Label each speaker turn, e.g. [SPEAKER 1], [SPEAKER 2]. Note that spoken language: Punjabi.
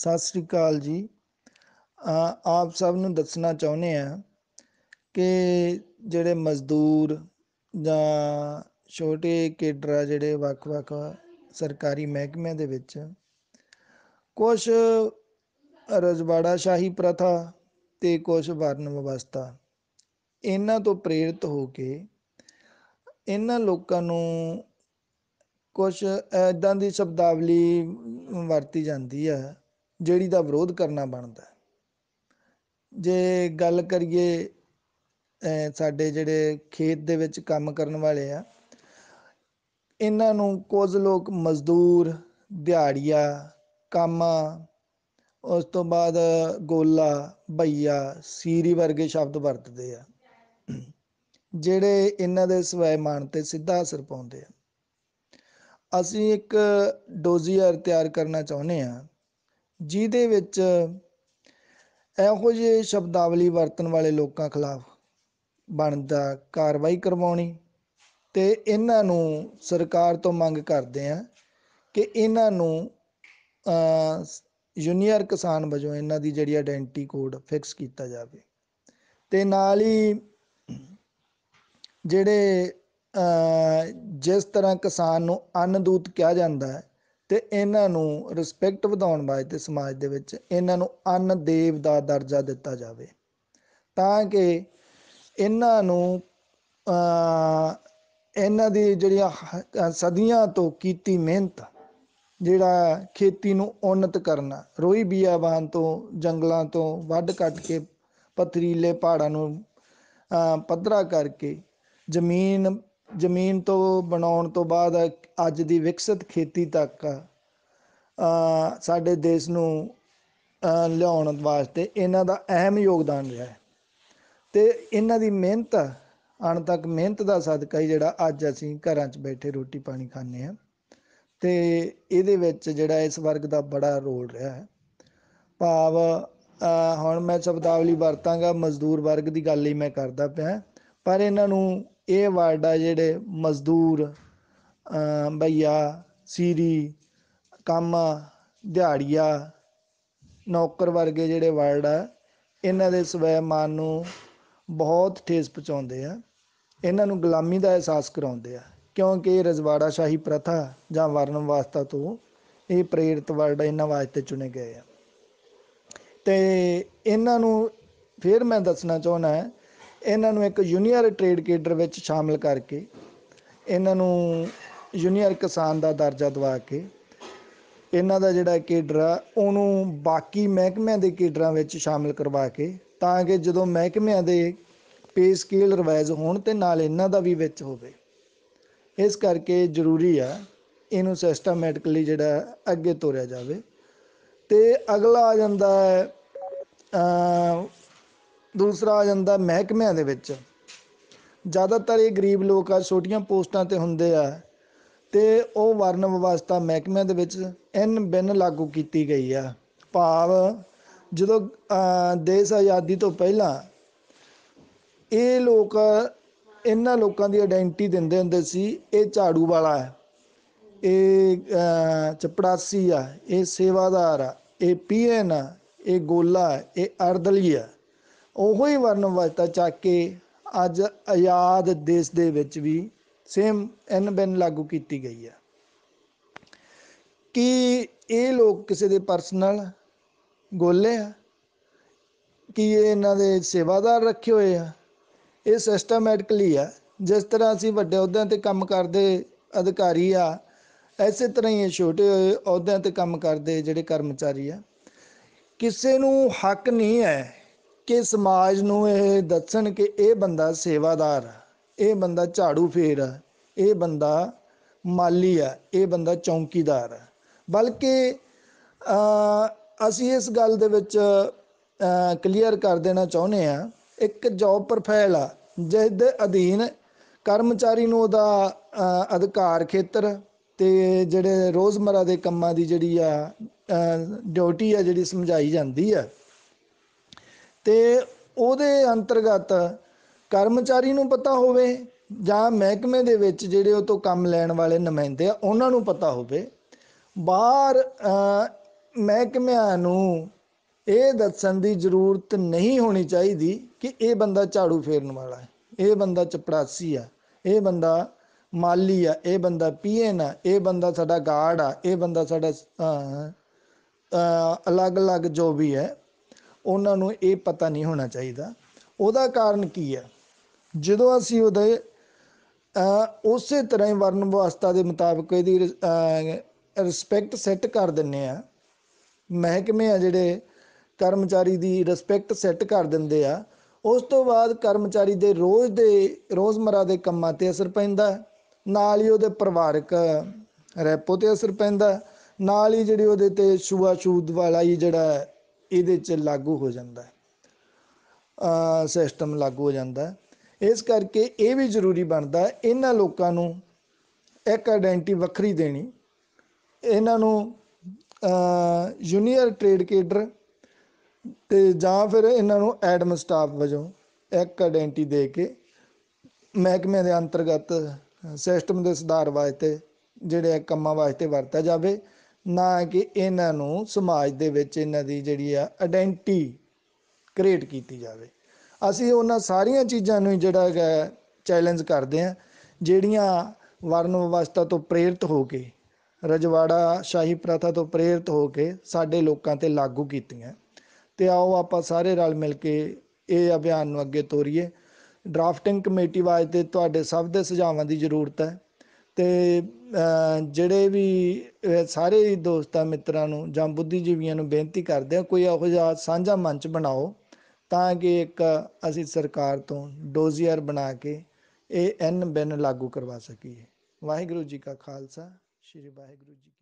[SPEAKER 1] ਸਤਿ ਸ੍ਰੀ ਅਕਾਲ ਜੀ ਆਪ ਸਭ ਨੂੰ ਦੱਸਣਾ ਚਾਹੁੰਦੇ ਆ ਕਿ ਜਿਹੜੇ ਮਜ਼ਦੂਰ ਜਾਂ ਛੋਟੇ ਕੇਡਰਾ ਜਿਹੜੇ ਵੱਖ-ਵੱਖ ਸਰਕਾਰੀ ਮਹਿਕਮਿਆਂ ਦੇ ਵਿੱਚ ਕੁਝ ਰਜਵਾੜਾ ਸ਼ਾਹੀ ਪ੍ਰਥਾ ਤੇ ਕੁਝ ਵਰਨ ਵਿਵਸਥਾ ਇਹਨਾਂ ਤੋਂ ਪ੍ਰੇਰਿਤ ਹੋ ਕੇ ਇਹਨਾਂ ਲੋਕਾਂ ਨੂੰ ਕੁਝ ਐਦਾਂ ਦੀ ਸ਼ਬਦਾਵਲੀ ਵਰਤੀ ਜਾਂਦੀ ਆ ਜਿਹੜੀ ਦਾ ਵਿਰੋਧ ਕਰਨਾ ਬਣਦਾ ਜੇ ਗੱਲ ਕਰੀਏ ਸਾਡੇ ਜਿਹੜੇ ਖੇਤ ਦੇ ਵਿੱਚ ਕੰਮ ਕਰਨ ਵਾਲੇ ਆ ਇਹਨਾਂ ਨੂੰ ਕੁਝ ਲੋਕ ਮਜ਼ਦੂਰ ਦਿਹਾੜੀਆ ਕੰਮ ਉਸ ਤੋਂ ਬਾਅਦ ਗੋਲਾ ਭਈਆ ਸੀਰੀ ਵਰਗੇ ਸ਼ਬਦ ਵਰਤਦੇ ਆ ਜਿਹੜੇ ਇਹਨਾਂ ਦੇ ਸਵੈਮਾਨ ਤੇ ਸਿੱਧਾ ਅਸਰ ਪਾਉਂਦੇ ਆ ਅਸੀਂ ਇੱਕ ਡੋਜ਼ੀਅਰ ਤਿਆਰ ਕਰਨਾ ਚਾਹੁੰਦੇ ਆ ਜਿਹਦੇ ਵਿੱਚ ਇਹੋ ਜਿਹੇ ਸ਼ਬਦਾਵਲੀ ਵਰਤਣ ਵਾਲੇ ਲੋਕਾਂ ਖਿਲਾਫ ਬਣਦਾ ਕਾਰਵਾਈ ਕਰਵਾਉਣੀ ਤੇ ਇਹਨਾਂ ਨੂੰ ਸਰਕਾਰ ਤੋਂ ਮੰਗ ਕਰਦੇ ਆ ਕਿ ਇਹਨਾਂ ਨੂੰ ਜੂਨੀਅਰ ਕਿਸਾਨ ਵਜੋਂ ਇਹਨਾਂ ਦੀ ਜਿਹੜੀ ਆਇਡੈਂਟੀ ਕੋਡ ਫਿਕਸ ਕੀਤਾ ਜਾਵੇ ਤੇ ਨਾਲ ਹੀ ਜਿਹੜੇ ਜਿਸ ਤਰ੍ਹਾਂ ਕਿਸਾਨ ਨੂੰ ਅਨਦੂਤ ਕਿਹਾ ਜਾਂਦਾ ਹੈ ਤੇ ਇਹਨਾਂ ਨੂੰ ਰਿਸਪੈਕਟ ਵਧਾਉਣ ਵਾਸਤੇ ਸਮਾਜ ਦੇ ਵਿੱਚ ਇਹਨਾਂ ਨੂੰ ਅਨ ਦੇਵ ਦਾ ਦਰਜਾ ਦਿੱਤਾ ਜਾਵੇ ਤਾਂ ਕਿ ਇਹਨਾਂ ਨੂੰ ਇਹਨਾਂ ਦੀ ਜਿਹੜੀਆਂ ਸਦੀਆਂ ਤੋਂ ਕੀਤੀ ਮਿਹਨਤ ਜਿਹੜਾ ਖੇਤੀ ਨੂੰ ਉਨਤ ਕਰਨਾ ਰੋਈ ਬੀਆਬਾਨ ਤੋਂ ਜੰਗਲਾਂ ਤੋਂ ਵੱਢ ਕੱਟ ਕੇ ਪਥਰੀਲੇ ਪਹਾੜਾਂ ਨੂੰ ਪੱਧਰਾ ਕਰਕੇ ਜ਼ਮੀਨ ਜ਼ਮੀਨ ਤੋਂ ਬਣਾਉਣ ਤੋਂ ਬਾਅਦ ਅੱਜ ਦੀ ਵਿਕਸਿਤ ਖੇਤੀ ਤੱਕ ਸਾਡੇ ਦੇਸ਼ ਨੂੰ ਲਿਆਉਣ ਵਾਸਤੇ ਇਹਨਾਂ ਦਾ ਅਹਿਮ ਯੋਗਦਾਨ ਰਿਹਾ ਹੈ ਤੇ ਇਹਨਾਂ ਦੀ ਮਿਹਨਤ ਅਣ ਤੱਕ ਮਿਹਨਤ ਦਾ ਸਦਕਾ ਹੀ ਜਿਹੜਾ ਅੱਜ ਅਸੀਂ ਘਰਾਂ 'ਚ ਬੈਠੇ ਰੋਟੀ ਪਾਣੀ ਖਾਂਦੇ ਆ ਤੇ ਇਹਦੇ ਵਿੱਚ ਜਿਹੜਾ ਇਸ ਵਰਗ ਦਾ ਬੜਾ ਰੋਲ ਰਿਹਾ ਹੈ ਭਾਵ ਹੁਣ ਮੈਂ ਸ਼ਬਦਾਵਲੀ ਵਰਤਾਂਗਾ ਮਜ਼ਦੂਰ ਵਰਗ ਦੀ ਗੱਲ ਹੀ ਮੈਂ ਕਰਦਾ ਪਿਆ ਪਰ ਇਹਨਾਂ ਨੂੰ ਇਹ ਵਰਡ ਆ ਜਿਹੜੇ ਮਜ਼ਦੂਰ ਭਈਆ ਸੀਰੀ ਕੰਮ ਦਿਹਾੜੀਆ ਨੌਕਰ ਵਰਗੇ ਜਿਹੜੇ ਵਰਡ ਆ ਇਹਨਾਂ ਦੇ ਸਵੈਮਾਨ ਨੂੰ ਬਹੁਤ ਠੇਸ ਪਹੁੰਚਾਉਂਦੇ ਆ ਇਹਨਾਂ ਨੂੰ ਗੁਲਾਮੀ ਦਾ ਅਹਿਸਾਸ ਕਰਾਉਂਦੇ ਆ ਕਿਉਂਕਿ ਇਹ ਰਜਵਾੜਾ ਸ਼ਾਹੀ ਪ੍ਰਥਾ ਜਾਂ ਵਰਣ ਵਾਸਤਾ ਤੋਂ ਇਹ ਪ੍ਰੇਰਿਤ ਵਰਡ ਇਹਨਾਂ ਵਾਸਤੇ ਚੁਣੇ ਗਏ ਆ ਤੇ ਇਹਨਾਂ ਨੂੰ ਫਿਰ ਮੈਂ ਦੱਸਣਾ ਚਾਹੁੰਦਾ ਇਹਨਾਂ ਨੂੰ ਇੱਕ ਜੂਨੀਅਰ ਟ੍ਰੇਡ ਕੇਡਰ ਵਿੱਚ ਸ਼ਾਮਲ ਕਰਕੇ ਇਹਨਾਂ ਨੂੰ ਜੂਨੀਅਰ ਕਿਸਾਨ ਦਾ ਦਰਜਾ ਦਵਾ ਕੇ ਇਹਨਾਂ ਦਾ ਜਿਹੜਾ ਕੇਡਰ ਆ ਉਹਨੂੰ ਬਾਕੀ ਮਹਿਕਮਿਆਂ ਦੇ ਕੇਡਰਾਂ ਵਿੱਚ ਸ਼ਾਮਲ ਕਰਵਾ ਕੇ ਤਾਂ ਕਿ ਜਦੋਂ ਮਹਿਕਮਿਆਂ ਦੇ ਪੇ ਸਕੇਲ ਰਿਵਾਈਜ਼ ਹੋਣ ਤੇ ਨਾਲ ਇਹਨਾਂ ਦਾ ਵੀ ਵਿੱਚ ਹੋਵੇ ਇਸ ਕਰਕੇ ਜ਼ਰੂਰੀ ਆ ਇਹਨੂੰ ਸਿਸਟਮੈਟਿਕਲੀ ਜਿਹੜਾ ਅੱਗੇ ਤੋਰਿਆ ਜਾਵੇ ਤੇ ਅਗਲਾ ਆ ਜਾਂਦਾ ਹੈ ਦੂਸਰਾ ਆ ਜਾਂਦਾ ਮਹਿਕਮਿਆਂ ਦੇ ਵਿੱਚ ਜ਼ਿਆਦਾਤਰ ਇਹ ਗਰੀਬ ਲੋਕ ਆ ਛੋਟੀਆਂ ਪੋਸਟਾਂ ਤੇ ਹੁੰਦੇ ਆ ਤੇ ਉਹ ਵਰਨ ਵਿਵਸਥਾ ਮਹਿਕਮਿਆਂ ਦੇ ਵਿੱਚ ਐਨ ਬਿਨ ਲਾਗੂ ਕੀਤੀ ਗਈ ਆ ਭਾਵ ਜਦੋਂ ਦੇਸ਼ ਆਜ਼ਾਦੀ ਤੋਂ ਪਹਿਲਾਂ ਇਹ ਲੋਕ ਇਹਨਾਂ ਲੋਕਾਂ ਦੀ ਆਇਡੈਂਟੀ ਦਿੰਦੇ ਹੁੰਦੇ ਸੀ ਇਹ ਝਾੜੂ ਵਾਲਾ ਹੈ ਇਹ ਚਪੜਾਸੀ ਆ ਇਹ ਸੇਵਾਦਾਰ ਆ ਇਹ ਪੀਐਨ ਆ ਇਹ ਗੋਲਾ ਇਹ ਅਰਦਲੀ ਆ ਉਹੋ ਹੀ ਵਜਤਾ ਚੱਕ ਕੇ ਅੱਜ ਆਜ਼ਾਦ ਦੇਸ਼ ਦੇ ਵਿੱਚ ਵੀ ਸੇਮ ਐਨ ਬੈਨ ਲਾਗੂ ਕੀਤੀ ਗਈ ਹੈ ਕਿ ਇਹ ਲੋਕ ਕਿਸੇ ਦੇ ਪਰਸਨਲ ਗੋਲੇ ਆ ਕਿ ਇਹ ਇਹਨਾਂ ਦੇ ਸੇਵਾਦਾਰ ਰੱਖੇ ਹੋਏ ਆ ਇਹ ਸਿਸਟਮੈਟਿਕਲੀ ਆ ਜਿਸ ਤਰ੍ਹਾਂ ਅਸੀਂ ਵੱਡੇ ਅਹੁਦਿਆਂ ਤੇ ਕੰਮ ਕਰਦੇ ਅਧਿਕਾਰੀ ਆ ਐਸੇ ਤਰ੍ਹਾਂ ਹੀ ਛੋਟੇ ਅਹੁਦਿਆਂ ਤੇ ਕੰਮ ਕਰਦੇ ਜਿਹੜੇ ਕਰਮਚਾਰੀ ਆ ਕਿਸੇ ਨੂੰ ਹੱਕ ਨਹੀਂ ਹੈ ਕਿ ਸਮਾਜ ਨੂੰ ਇਹ ਦੱਸਣ ਕਿ ਇਹ ਬੰਦਾ ਸੇਵਾਦਾਰ ਹੈ ਇਹ ਬੰਦਾ ਝਾੜੂ ਫੇਰ ਹੈ ਇਹ ਬੰਦਾ ਮਾਲੀ ਆ ਇਹ ਬੰਦਾ ਚੌਂਕੀਦਾਰ ਹੈ ਬਲਕਿ ਅਸੀਂ ਇਸ ਗੱਲ ਦੇ ਵਿੱਚ ਕਲੀਅਰ ਕਰ ਦੇਣਾ ਚਾਹੁੰਦੇ ਆ ਇੱਕ ਜੌਬ ਪ੍ਰੋਫਾਈਲ ਆ ਜਿਸ ਦੇ ਅਧੀਨ ਕਰਮਚਾਰੀ ਨੂੰ ਉਹਦਾ ਅਧਿਕਾਰ ਖੇਤਰ ਤੇ ਜਿਹੜੇ ਰੋਜ਼ਮਰਾ ਦੇ ਕੰਮਾਂ ਦੀ ਜਿਹੜੀ ਆ ਡਿਊਟੀ ਆ ਜਿਹੜੀ ਸਮਝਾਈ ਜਾਂਦੀ ਆ ਤੇ ਉਹਦੇ ਅੰਤਰਗਤ ਕਰਮਚਾਰੀ ਨੂੰ ਪਤਾ ਹੋਵੇ ਜਾਂ ਮਹਿਕਮੇ ਦੇ ਵਿੱਚ ਜਿਹੜੇ ਉਹ ਤੋਂ ਕੰਮ ਲੈਣ ਵਾਲੇ ਨੁਮਾਇੰਦੇ ਆ ਉਹਨਾਂ ਨੂੰ ਪਤਾ ਹੋਵੇ ਬਾਹਰ ਮਹਿਕਮਿਆਂ ਨੂੰ ਇਹ ਦੱਸਣ ਦੀ ਜ਼ਰੂਰਤ ਨਹੀਂ ਹੋਣੀ ਚਾਹੀਦੀ ਕਿ ਇਹ ਬੰਦਾ ਝਾੜੂ ਫੇਰਨ ਵਾਲਾ ਹੈ ਇਹ ਬੰਦਾ ਚਪੜਾਸੀ ਆ ਇਹ ਬੰਦਾ ਮਾਲੀ ਆ ਇਹ ਬੰਦਾ ਪੀਐਨ ਆ ਇਹ ਬੰਦਾ ਸਾਡਾ ਗਾਰਡ ਆ ਇਹ ਬੰਦਾ ਸਾਡਾ ਅ ਅਲੱਗ-ਅਲੱਗ ਜੋ ਵੀ ਹੈ ਉਹਨਾਂ ਨੂੰ ਇਹ ਪਤਾ ਨਹੀਂ ਹੋਣਾ ਚਾਹੀਦਾ ਉਹਦਾ ਕਾਰਨ ਕੀ ਹੈ ਜਦੋਂ ਅਸੀਂ ਉਹਦੇ ਉਸੇ ਤਰ੍ਹਾਂ ਹੀ ਵਰਨ ਵਿਵਸਥਾ ਦੇ ਮੁਤਾਬਕ ਇਹਦੀ ਰਿਸਪੈਕਟ ਸੈੱਟ ਕਰ ਦਿੰਨੇ ਆ ਮਹਿਕਮੇ ਆ ਜਿਹੜੇ ਕਰਮਚਾਰੀ ਦੀ ਰਿਸਪੈਕਟ ਸੈੱਟ ਕਰ ਦਿੰਦੇ ਆ ਉਸ ਤੋਂ ਬਾਅਦ ਕਰਮਚਾਰੀ ਦੇ ਰੋਜ਼ ਦੇ ਰੋਜ਼ਮਰਾ ਦੇ ਕੰਮਾਂ ਤੇ ਅਸਰ ਪੈਂਦਾ ਨਾਲ ਹੀ ਉਹਦੇ ਪਰਿਵਾਰਕ ਰੈਪੋ ਤੇ ਅਸਰ ਪੈਂਦਾ ਨਾਲ ਹੀ ਜਿਹੜੀ ਉਹਦੇ ਤੇ ਸ਼ੂਆ ਸ਼ੂਦ ਵਾਲਾ ਹੀ ਜਿਹੜਾ ਇਹਦੇ 'ਚ ਲਾਗੂ ਹੋ ਜਾਂਦਾ ਹੈ ਸਿਸਟਮ ਲਾਗੂ ਹੋ ਜਾਂਦਾ ਇਸ ਕਰਕੇ ਇਹ ਵੀ ਜ਼ਰੂਰੀ ਬਣਦਾ ਇਹਨਾਂ ਲੋਕਾਂ ਨੂੰ ਇੱਕ ਆਇਡੈਂਟੀ ਵੱਖਰੀ ਦੇਣੀ ਇਹਨਾਂ ਨੂੰ ਜੂਨੀਅਰ ਟ੍ਰੇਡ ਕੇਡਰ ਤੇ ਜਾਂ ਫਿਰ ਇਹਨਾਂ ਨੂੰ ਐਡਮ ਸਟਾਫ ਵਜੋਂ ਇੱਕ ਆਇਡੈਂਟੀ ਦੇ ਕੇ ਮਹਿਕਮੇ ਦੇ ਅੰਤਰਗਤ ਸਿਸਟਮ ਦੇ ਸੁਧਾਰ ਵਾਸਤੇ ਜਿਹੜੇ ਕੰਮਾਂ ਵਾਸਤੇ ਵਰਤਿਆ ਜਾਵੇ ਨਾ ਕਿ ਇਹਨਾਂ ਨੂੰ ਸਮਾਜ ਦੇ ਵਿੱਚ ਇਹਨਾਂ ਦੀ ਜਿਹੜੀ ਆ ਆਇਡੈਂਟੀ ਕ੍ਰੀਏਟ ਕੀਤੀ ਜਾਵੇ ਅਸੀਂ ਉਹਨਾਂ ਸਾਰੀਆਂ ਚੀਜ਼ਾਂ ਨੂੰ ਜਿਹੜਾ ਹੈ ਚੈਲੰਜ ਕਰਦੇ ਆ ਜਿਹੜੀਆਂ ਵਰਨ ਵਿਵਸਥਾ ਤੋਂ ਪ੍ਰੇਰਿਤ ਹੋ ਕੇ ਰਜਵਾੜਾ ਸ਼ਾਹੀ ਪ੍ਰਥਾ ਤੋਂ ਪ੍ਰੇਰਿਤ ਹੋ ਕੇ ਸਾਡੇ ਲੋਕਾਂ ਤੇ ਲਾਗੂ ਕੀਤੀਆਂ ਤੇ ਆਓ ਆਪਾਂ ਸਾਰੇ ਰਲ ਮਿਲ ਕੇ ਇਹ ਅਭਿਆਨ ਨੂੰ ਅੱਗੇ ਤੋਰੀਏ ਡਰਾਫਟਿੰਗ ਕਮੇਟੀ ਵਾਸਤੇ ਤੁਹਾਡੇ ਸਭ ਦੇ ਸੁਝਾਵਾਂ ਦੀ ਜ਼ਰੂਰਤ ਹੈ ਤੇ ਜਿਹੜੇ ਵੀ ਸਾਰੇ ਦੋਸਤਾਂ ਮਿੱਤਰਾਂ ਨੂੰ ਜਾਂ ਬੁੱਧੀਜੀਵੀਆਂ ਨੂੰ ਬੇਨਤੀ ਕਰਦੇ ਆ ਕੋਈ ਇਹੋ ਜਿਹਾ ਸਾਂਝਾ ਮੰਚ ਬਣਾਓ ਤਾਂ ਕਿ ਇੱਕ ਅਸੀਂ ਸਰਕਾਰ ਤੋਂ ਡੋਜ਼ੀਅਰ ਬਣਾ ਕੇ ਇਹ ਐਨ ਬਿਨ ਲਾਗੂ ਕਰਵਾ ਸਕੀਏ ਵਾਹਿਗੁਰੂ ਜੀ ਕਾ ਖਾਲਸਾ ਸ੍ਰੀ ਵਾਹਿਗੁਰੂ ਜੀ